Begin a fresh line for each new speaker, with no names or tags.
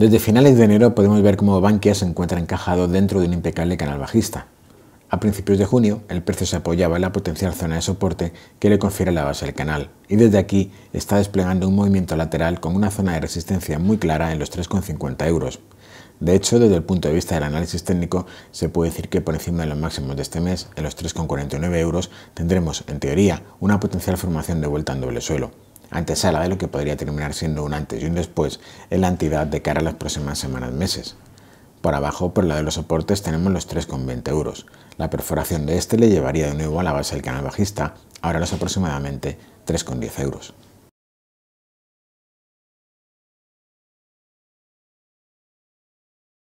Desde finales de enero podemos ver cómo Bankia se encuentra encajado dentro de un impecable canal bajista. A principios de junio, el precio se apoyaba en la potencial zona de soporte que le confiere la base del canal, y desde aquí está desplegando un movimiento lateral con una zona de resistencia muy clara en los 3,50 euros. De hecho, desde el punto de vista del análisis técnico, se puede decir que por encima de los máximos de este mes, en los 3,49 euros, tendremos, en teoría, una potencial formación de vuelta en doble suelo antesala de lo que podría terminar siendo un antes y un después en la entidad de cara a las próximas semanas, meses. Por abajo, por la de los soportes, tenemos los 3,20 euros. La perforación de este le llevaría de nuevo a la base del canal bajista, ahora los aproximadamente 3,10 euros.